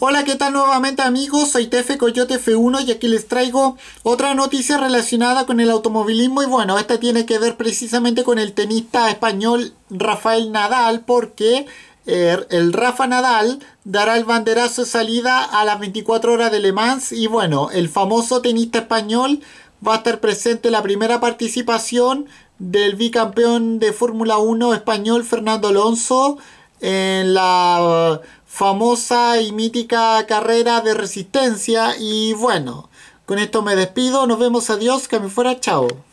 Hola, ¿qué tal nuevamente amigos? Soy Tefe Coyote F1 y aquí les traigo otra noticia relacionada con el automovilismo y bueno, esta tiene que ver precisamente con el tenista español Rafael Nadal porque er, el Rafa Nadal dará el banderazo de salida a las 24 horas de Le Mans y bueno, el famoso tenista español va a estar presente en la primera participación del bicampeón de Fórmula 1 español Fernando Alonso en la famosa y mítica carrera de resistencia. Y bueno, con esto me despido. Nos vemos. Adiós. Que me fuera. Chao.